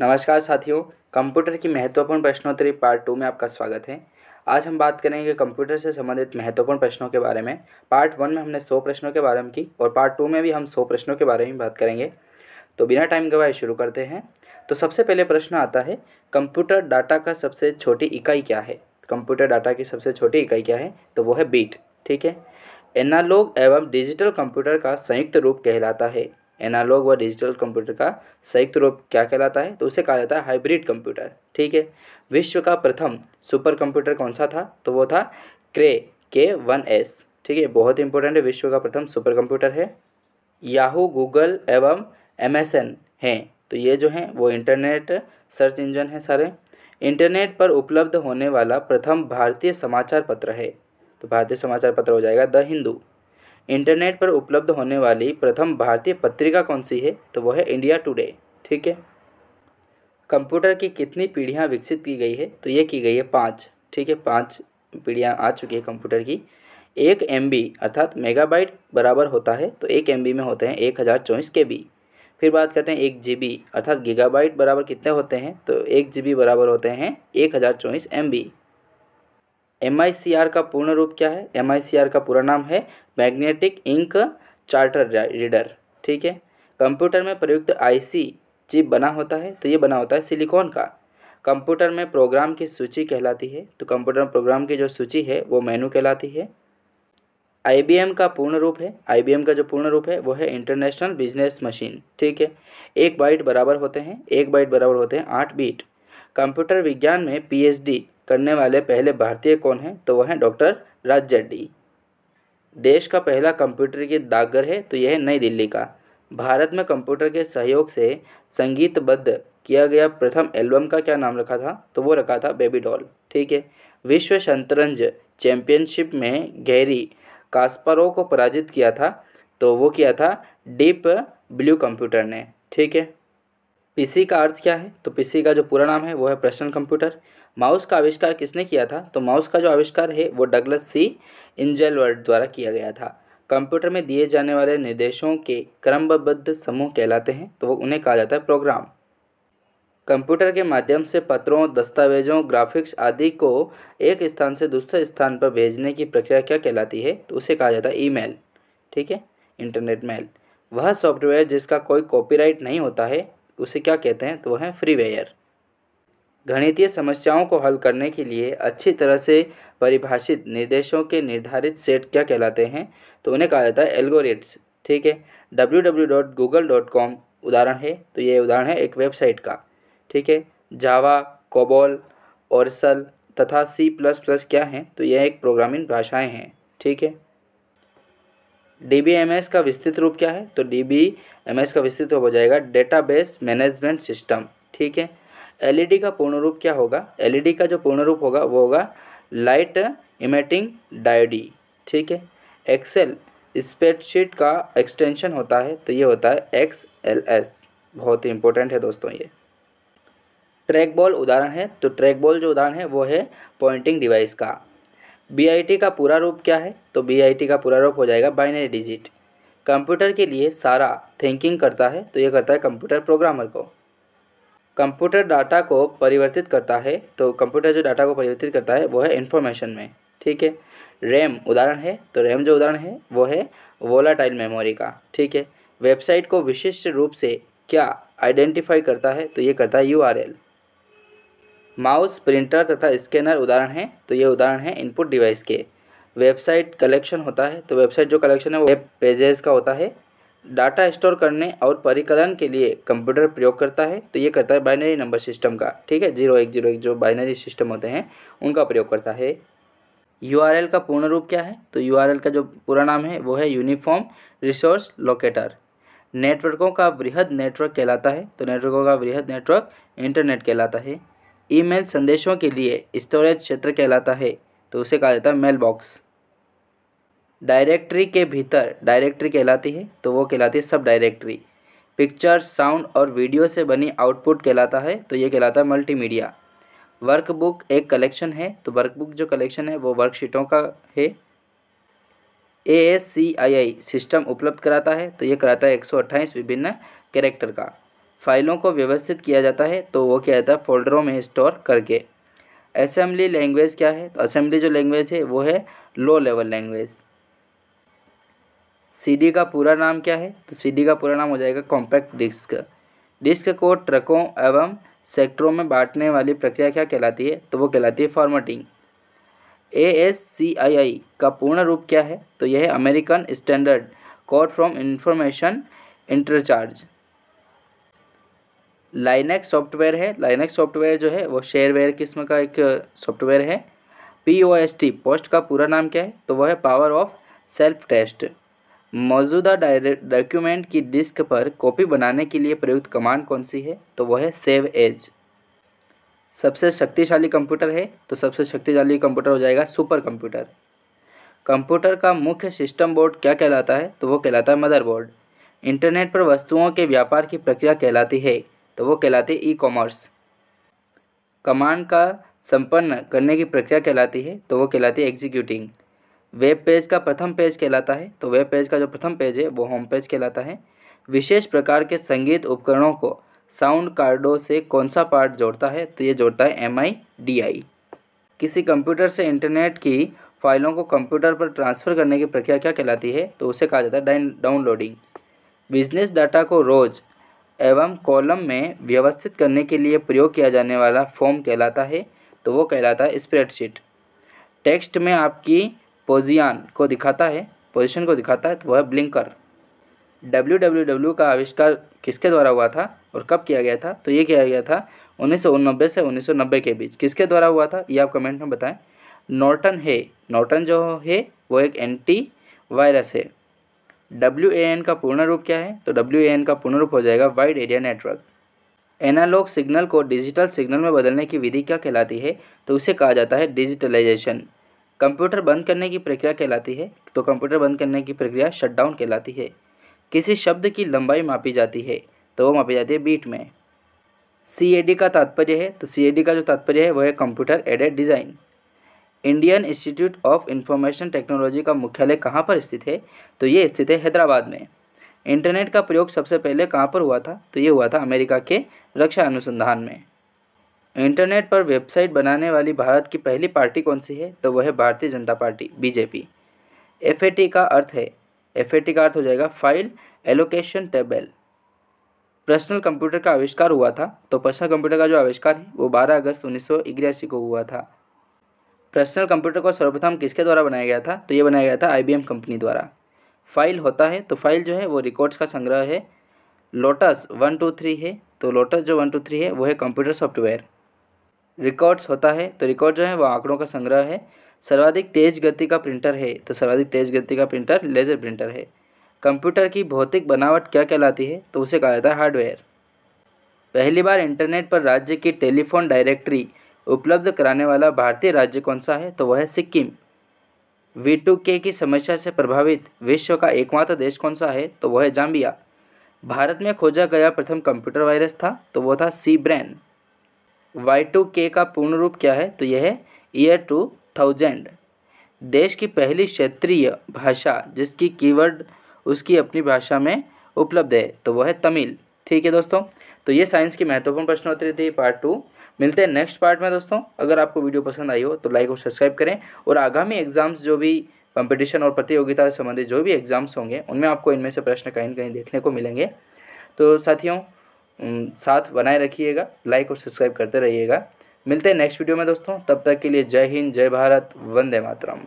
नमस्कार साथियों कंप्यूटर की महत्वपूर्ण प्रश्नोत्तरी पार्ट टू में आपका स्वागत है आज हम बात करेंगे कंप्यूटर से संबंधित महत्वपूर्ण प्रश्नों के बारे में पार्ट वन में हमने सौ प्रश्नों के बारे में की और पार्ट टू में भी हम सौ प्रश्नों के बारे में बात करेंगे तो बिना टाइम गवाए शुरू करते हैं तो सबसे पहले प्रश्न आता है कंप्यूटर डाटा का सबसे छोटी इकाई क्या है कंप्यूटर डाटा की सबसे छोटी इकाई क्या है तो वो है बीट ठीक है एनालॉग एवं डिजिटल कंप्यूटर का संयुक्त रूप कहलाता है एनालॉग व डिजिटल कंप्यूटर का संयुक्त रूप क्या कहलाता है तो उसे कहा जाता है हाइब्रिड कंप्यूटर ठीक है विश्व का प्रथम सुपर कंप्यूटर कौन सा था तो वो था क्रे के वन एस ठीक है बहुत इंपॉर्टेंट है विश्व का प्रथम सुपर कंप्यूटर है याहू गूगल एवं एम एस एन हैं तो ये जो हैं वो इंटरनेट सर्च इंजन हैं सारे इंटरनेट पर उपलब्ध होने वाला प्रथम भारतीय समाचार पत्र है तो भारतीय समाचार पत्र हो जाएगा द हिंदू इंटरनेट पर उपलब्ध होने वाली प्रथम भारतीय पत्रिका कौन सी है तो वह है इंडिया टुडे ठीक है कंप्यूटर की कितनी पीढ़ियाँ विकसित की गई है तो ये की गई है पाँच ठीक है पाँच पीढ़ियाँ आ चुकी है कंप्यूटर की एक एम अर्थात मेगाबाइट बराबर होता है तो एक एम में होते हैं एक हज़ार चौबीस के बी फिर बात करते हैं एक जी अर्थात गीगाबाइट बराबर कितने होते हैं तो एक जी बराबर होते हैं एक हज़ार चौबीस एम एम का पूर्ण रूप क्या है एम का पूरा नाम है मैग्नेटिक इंक चार्टर रीडर ठीक है कंप्यूटर में प्रयुक्त सी चिप बना होता है तो ये बना होता है सिलिकॉन का कंप्यूटर में प्रोग्राम की सूची कहलाती है तो कंप्यूटर प्रोग्राम की जो सूची है वो मेनू कहलाती है आई का पूर्ण रूप है आई का जो पूर्ण रूप है वो है इंटरनेशनल बिजनेस मशीन ठीक है एक बाइट बराबर होते हैं एक बाइट बराबर होते हैं आठ बीट कंप्यूटर विज्ञान में पी करने वाले पहले भारतीय कौन हैं तो वह हैं डॉक्टर राज जड्डी देश का पहला कंप्यूटर के दागर है तो यह नई दिल्ली का भारत में कंप्यूटर के सहयोग से संगीतबद्ध किया गया प्रथम एल्बम का क्या नाम रखा था तो वो रखा था बेबी डॉल ठीक है विश्व शतरंज चैम्पियनशिप में गैरी कास्परो को पराजित किया था तो वो किया था डीप ब्लू कंप्यूटर ने ठीक है पीसी का अर्थ क्या है तो पीसी का जो पूरा नाम है वो है पर्सनल कंप्यूटर माउस का आविष्कार किसने किया था तो माउस का जो आविष्कार है वो डगलस सी इंजलवर्ड द्वारा किया गया था कंप्यूटर में दिए जाने वाले निर्देशों के क्रमबद्ध समूह कहलाते हैं तो उन्हें कहा जाता है प्रोग्राम कंप्यूटर के माध्यम से पत्रों दस्तावेजों ग्राफिक्स आदि को एक स्थान से दूसरे स्थान पर भेजने की प्रक्रिया क्या कहलाती है तो उसे कहा जाता है ईमेल ठीक है इंटरनेट मेल वह सॉफ्टवेयर जिसका कोई कॉपीराइट नहीं होता है उसे क्या कहते हैं तो वह है फ्रीवेयर गणितीय समस्याओं को हल करने के लिए अच्छी तरह से परिभाषित निर्देशों के निर्धारित सेट क्या कहलाते हैं तो उन्हें कहा जाता है एल्गोरिट्स ठीक है W W dot Google dot com उदाहरण है तो ये उदाहरण है एक वेबसाइट का ठीक है जावा कोबोल और तथा सी प्लस प्लस क्या हैं तो यह एक प्रोग्रामिंग भाषाएं हैं ठीक है डी बी एम एस का विस्तृत रूप क्या है तो डी बी एम एस का विस्तृत रूप हो जाएगा डेटाबेस मैनेजमेंट सिस्टम ठीक है एल ई डी का पूर्ण रूप क्या होगा एल ई डी का जो पूर्ण रूप होगा वो होगा लाइट इमेटिंग डायडी ठीक है एक्सेल स्प्रेडशीट का एक्सटेंशन होता है तो ये होता है एक्स एल एस बहुत ही इंपॉर्टेंट है दोस्तों ये ट्रैक बॉल उदाहरण है तो ट्रैक बॉल जो उदाहरण है वो है पॉइंटिंग डिवाइस का बी का पूरा रूप क्या है तो बी का पूरा रूप हो जाएगा बाइनरी डिजिट कंप्यूटर के लिए सारा थिंकिंग करता है तो ये करता है कंप्यूटर प्रोग्रामर को कंप्यूटर डाटा को परिवर्तित करता है तो कंप्यूटर जो डाटा को परिवर्तित करता है वो है इन्फॉर्मेशन में ठीक है रैम उदाहरण है तो रैम जो उदाहरण है वो है वोलाटाइल मेमोरी का ठीक है वेबसाइट को विशिष्ट रूप से क्या आइडेंटिफाई करता है तो ये करता है यू माउस प्रिंटर तथा स्कैनर उदाहरण हैं तो ये उदाहरण हैं इनपुट डिवाइस के वेबसाइट कलेक्शन होता है तो वेबसाइट जो कलेक्शन है वो वेब पेजेस का होता है डाटा स्टोर करने और परिकलन के लिए कंप्यूटर प्रयोग करता है तो ये करता है बाइनरी नंबर सिस्टम का ठीक है जीरो एक जीरो एक जो बाइनरी सिस्टम होते हैं उनका प्रयोग करता है यू का पूर्ण रूप क्या है तो यू का जो पूरा नाम है वो है यूनिफॉर्म रिसोर्स लोकेटर नेटवर्कों का वृहद नेटवर्क कहलाता है तो नेटवर्कों का वृहद नेटवर्क इंटरनेट कहलाता है ईमेल संदेशों के लिए स्टोरेज क्षेत्र कहलाता है तो उसे कहा जाता है मेल बॉक्स डायरेक्टरी के भीतर डायरेक्टरी कहलाती है तो वो कहलाती है सब डायरेक्टरी पिक्चर साउंड और वीडियो से बनी आउटपुट कहलाता है तो ये कहलाता है मल्टीमीडिया वर्कबुक एक कलेक्शन है तो वर्कबुक जो कलेक्शन है वो वर्कशीटों का है A S C I I system उपलब्ध कराता है तो ये कराता है एक सौ विभिन्न कैरेक्टर का फाइलों को व्यवस्थित किया जाता है तो वो क्या जाता है फोल्डरों में स्टोर करके असेंबली लैंग्वेज क्या है तो असेंबली जो लैंग्वेज है वो है लो लेवल लैंग्वेज सीडी का पूरा नाम क्या है तो सीडी का पूरा नाम हो जाएगा कॉम्पैक्ट डिस्क डिस्क को ट्रकों एवं सेक्टरों में बांटने वाली प्रक्रिया क्या कहलाती है तो वो कहलाती है फॉर्मेटिंग ए एस सी आई आई का पूर्ण रूप क्या है तो यह है American standard code from information interchange Linux software है लाइनेक्स सॉफ्टवेयर जो है वो शेयरवेयर किस्म का एक सॉफ्टवेयर है P O S T post का पूरा नाम क्या है तो वह है पावर ऑफ सेल्फ टेस्ट मौजूदा डॉक्यूमेंट की डिस्क पर कॉपी बनाने के लिए प्रयुक्त कमांड कौन सी है तो वह है सेव एज सबसे शक्तिशाली कंप्यूटर है तो सबसे शक्तिशाली कंप्यूटर हो जाएगा सुपर कंप्यूटर कंप्यूटर का मुख्य सिस्टम बोर्ड क्या कहलाता है तो वो कहलाता है मदरबोर्ड इंटरनेट पर वस्तुओं के व्यापार की प्रक्रिया कहलाती है तो वो कहलाते ई कॉमर्स कमांड का संपन्न करने की प्रक्रिया कहलाती है तो वो कहलाती है एग्जीक्यूटिंग वेब पेज का प्रथम पेज कहलाता है तो वेब पेज का जो प्रथम पेज है वो होम पेज कहलाता है विशेष प्रकार के संगीत उपकरणों को साउंड कार्डों से कौन सा पार्ट जोड़ता है तो ये जोड़ता है एम आई डी आई किसी कंप्यूटर से इंटरनेट की फाइलों को कंप्यूटर पर ट्रांसफ़र करने की प्रक्रिया क्या कहलाती है तो उसे कहा जाता है डाउनलोडिंग बिजनेस डाटा को रोज़ एवं कॉलम में व्यवस्थित करने के लिए प्रयोग किया जाने वाला फॉर्म कहलाता है तो वो कहलाता है स्प्रेडशीट टेक्स्ट में आपकी पोजियान को दिखाता है पोजिशन को दिखाता है तो वह ब्लिंकर डब्ल्यू डब्ल्यू डब्ल्यू का आविष्कार किसके द्वारा हुआ था और कब किया गया था तो ये किया गया था उन्नीस से उन्नीस के बीच किसके द्वारा हुआ था ये आप कमेंट में बताएं नॉर्टन है नॉर्टन जो है वो एक एंटी वायरस है डब्ल्यू ए एन का पूर्ण रूप क्या है तो डब्ल्यू ए एन का पूर्ण रूप हो जाएगा wide area network analog signal को डिजिटल सिग्नल में बदलने की विधि क्या कहलाती है तो उसे कहा जाता है डिजिटलाइजेशन कंप्यूटर बंद करने की प्रक्रिया कहलाती है तो कंप्यूटर बंद करने की प्रक्रिया शटडाउन कहलाती है किसी शब्द की लंबाई मापी जाती है तो वो मापी जाती है बीट में सी का तात्पर्य है तो सी का जो तात्पर्य है वह है computer aided design Indian institute of information technology का मुख्यालय कहाँ पर स्थित है तो ये स्थित है हैदराबाद में इंटरनेट का प्रयोग सबसे पहले कहाँ पर हुआ था तो ये हुआ था अमेरिका के रक्षा अनुसंधान में इंटरनेट पर वेबसाइट बनाने वाली भारत की पहली पार्टी कौन सी है तो वह है भारतीय जनता पार्टी बीजेपी एफ का अर्थ है एफ का अर्थ हो जाएगा file allocation table personal computer का आविष्कार हुआ था तो पर्सनल कंप्यूटर का जो आविष्कार है वो 12 अगस्त उन्नीस को हुआ था पर्सनल कंप्यूटर को सर्वप्रथम किसके द्वारा बनाया गया था तो ये बनाया गया था आई कंपनी द्वारा फाइल होता है तो फाइल जो है वो रिकॉर्ड्स का संग्रह है लोटस वन टू थ्री है तो लोटस जो वन टू थ्री है वो है कंप्यूटर सॉफ्टवेयर रिकॉर्ड्स होता है तो रिकॉर्ड जो है वो आंकड़ों का संग्रह है सर्वाधिक तेज गति का प्रिंटर है तो सर्वाधिक तेज गति का प्रिंटर लेजर प्रिंटर है कंप्यूटर की भौतिक बनावट क्या कहलाती है तो उसे कहा जाता है हार्डवेयर पहली बार इंटरनेट पर राज्य की टेलीफोन डायरेक्टरी उपलब्ध कराने वाला भारतीय राज्य कौन सा है तो वह है सिक्किम वी टू के की समस्या से प्रभावित विश्व का एकमात्र देश कौन सा है तो वह है जाम्बिया भारत में खोजा गया प्रथम कंप्यूटर वायरस था तो वह था सी ब्रैन वाई टू के का पूर्ण रूप क्या है तो यह है ईयर टू थाउजेंड देश की पहली क्षेत्रीय भाषा जिसकी कीवर्ड उसकी अपनी भाषा में उपलब्ध है तो वह है तमिल ठीक है दोस्तों तो ये साइंस की महत्वपूर्ण प्रश्नोत्तरी थी पार्ट टू मिलते हैं नेक्स्ट पार्ट में दोस्तों अगर आपको वीडियो पसंद आई हो तो लाइक और सब्सक्राइब करें और आगामी एग्जाम्स जो भी कंपटीशन और प्रतियोगिता से संबंधित जो भी एग्जाम्स होंगे उनमें आपको इनमें से प्रश्न कहीं ना कहीं देखने को मिलेंगे तो साथियों साथ बनाए रखिएगा लाइक और सब्सक्राइब करते रहिएगा मिलते हैं नेक्स्ट वीडियो में दोस्तों तब तक के लिए जय हिंद जय भारत वंदे मातरम